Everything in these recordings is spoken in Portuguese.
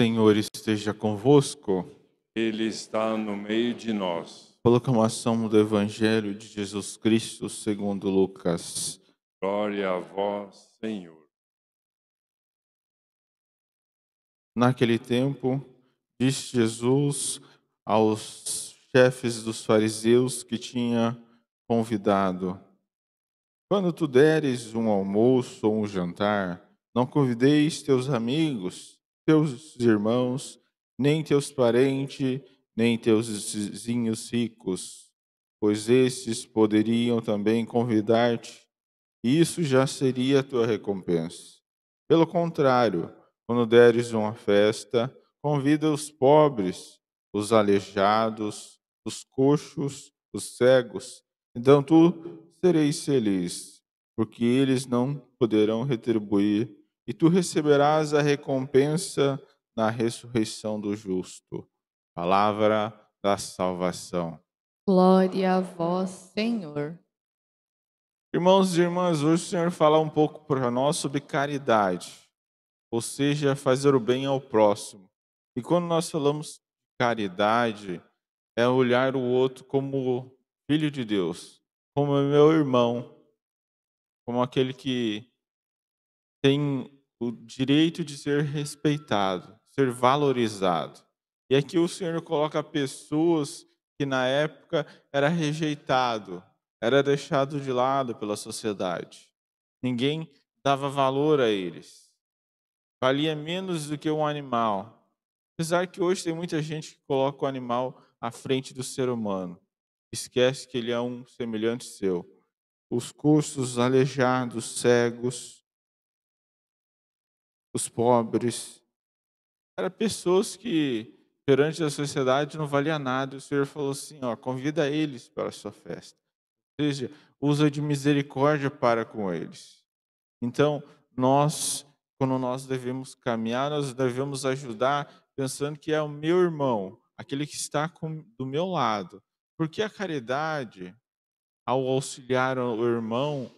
Senhor esteja convosco. Ele está no meio de nós. Proclamação do Evangelho de Jesus Cristo segundo Lucas. Glória a vós, Senhor. Naquele tempo, disse Jesus aos chefes dos fariseus que tinha convidado: Quando tu deres um almoço ou um jantar, não convideis teus amigos teus irmãos, nem teus parentes, nem teus vizinhos ricos, pois esses poderiam também convidar-te, e isso já seria a tua recompensa. Pelo contrário, quando deres uma festa, convida os pobres, os aleijados, os coxos, os cegos, então tu sereis feliz, porque eles não poderão retribuir e tu receberás a recompensa na ressurreição do justo. Palavra da salvação. Glória a vós, Senhor. Irmãos e irmãs, hoje o Senhor fala um pouco para nós sobre caridade, ou seja, fazer o bem ao próximo. E quando nós falamos de caridade, é olhar o outro como filho de Deus, como meu irmão, como aquele que tem o direito de ser respeitado, ser valorizado. E aqui o Senhor coloca pessoas que na época era rejeitado, era deixado de lado pela sociedade. Ninguém dava valor a eles. Valia menos do que um animal. Apesar que hoje tem muita gente que coloca o animal à frente do ser humano. Esquece que ele é um semelhante seu. Os cursos aleijados, cegos, os pobres. Eram pessoas que, perante a sociedade, não valia nada. O Senhor falou assim: ó, convida eles para a sua festa. Ou seja, usa de misericórdia para com eles. Então, nós, quando nós devemos caminhar, nós devemos ajudar pensando que é o meu irmão, aquele que está com, do meu lado. Porque a caridade, ao auxiliar o irmão,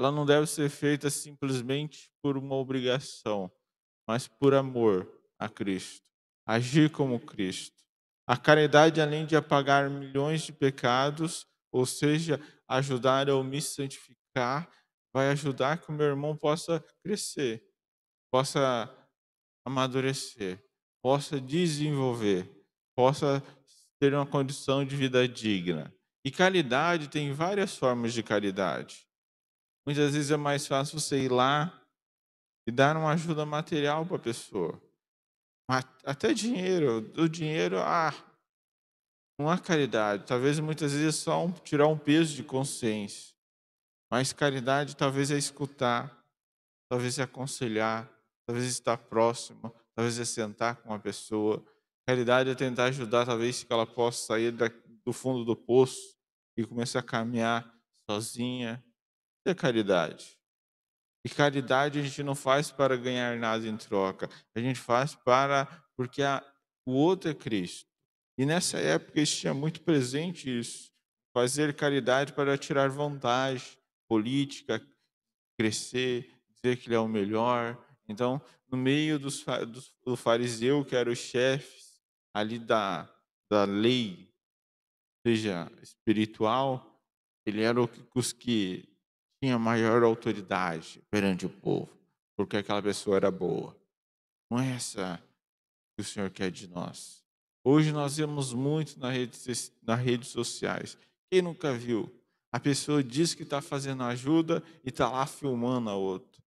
ela não deve ser feita simplesmente por uma obrigação, mas por amor a Cristo. Agir como Cristo. A caridade, além de apagar milhões de pecados, ou seja, ajudar a me santificar, vai ajudar que o meu irmão possa crescer, possa amadurecer, possa desenvolver, possa ter uma condição de vida digna. E caridade tem várias formas de caridade. Muitas vezes é mais fácil você ir lá e dar uma ajuda material para a pessoa. Até dinheiro. O dinheiro, ah, não há caridade. Talvez muitas vezes é só um, tirar um peso de consciência. Mas caridade talvez é escutar, talvez é aconselhar, talvez é estar próximo, talvez é sentar com a pessoa. Caridade é tentar ajudar, talvez que ela possa sair da, do fundo do poço e começar a caminhar sozinha, é caridade. E caridade a gente não faz para ganhar nada em troca, a gente faz para porque a, o outro é Cristo. E nessa época tinha muito presente isso, fazer caridade para tirar vantagem política, crescer, dizer que ele é o melhor. Então, no meio dos, do fariseu, que era os chefes ali da, da lei, seja espiritual, ele era os que tinha maior autoridade perante o povo, porque aquela pessoa era boa. Não é essa que o Senhor quer de nós. Hoje nós vemos muito nas redes, nas redes sociais. Quem nunca viu? A pessoa diz que está fazendo ajuda e está lá filmando a outra.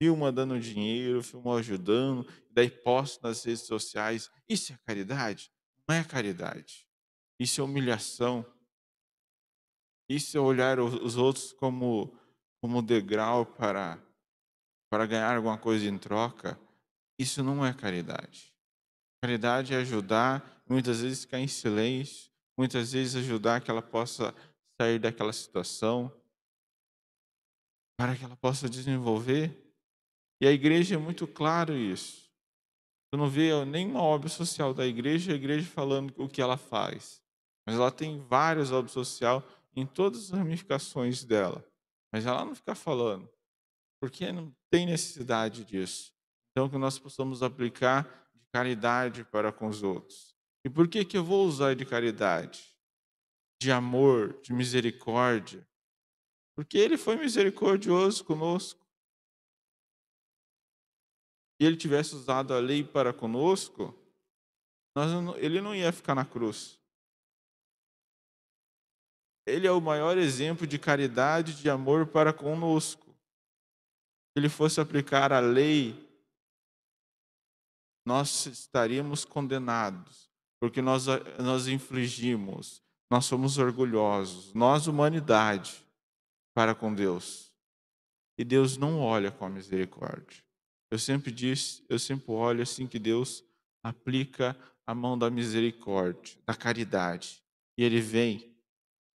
Filma dando dinheiro, filma ajudando, daí posta nas redes sociais. Isso é caridade? Não é caridade. Isso é humilhação. Isso é olhar os outros como, como degrau para, para ganhar alguma coisa em troca. Isso não é caridade. Caridade é ajudar, muitas vezes ficar em silêncio, muitas vezes ajudar que ela possa sair daquela situação, para que ela possa desenvolver. E a igreja é muito claro isso. Tu não vê nenhuma obra social da igreja, a igreja falando o que ela faz. Mas ela tem várias obras sociais em todas as ramificações dela. Mas ela não fica falando, porque não tem necessidade disso. Então, que nós possamos aplicar de caridade para com os outros. E por que, que eu vou usar de caridade? De amor, de misericórdia. Porque ele foi misericordioso conosco. Se ele tivesse usado a lei para conosco, nós, ele não ia ficar na cruz. Ele é o maior exemplo de caridade, de amor para conosco. Se ele fosse aplicar a lei, nós estaríamos condenados, porque nós, nós infligimos, nós somos orgulhosos, nós, humanidade, para com Deus. E Deus não olha com a misericórdia. Eu sempre disse, eu sempre olho assim que Deus aplica a mão da misericórdia, da caridade. E ele vem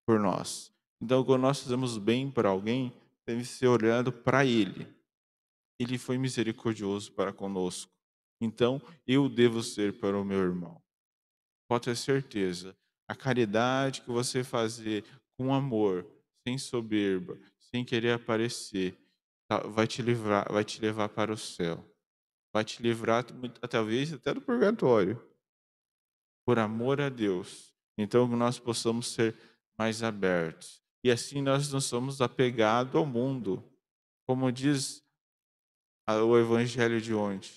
por nós. Então, quando nós fizemos bem para alguém, deve ser olhado para ele. Ele foi misericordioso para conosco. Então, eu devo ser para o meu irmão. Pode ter certeza. A caridade que você fazer com amor, sem soberba, sem querer aparecer, tá, vai te livrar, vai te levar para o céu. Vai te livrar talvez até do purgatório. Por amor a Deus. Então que nós possamos ser mais abertos. E assim nós não somos apegados ao mundo, como diz o Evangelho de ontem.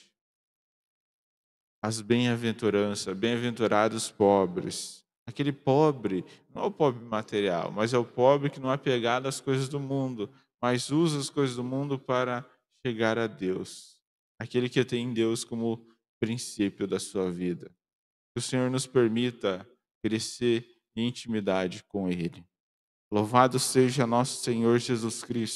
As bem-aventuranças, bem-aventurados pobres. Aquele pobre, não é o pobre material, mas é o pobre que não é apegado às coisas do mundo, mas usa as coisas do mundo para chegar a Deus. Aquele que tem Deus como princípio da sua vida. Que o Senhor nos permita crescer intimidade com Ele. Louvado seja nosso Senhor Jesus Cristo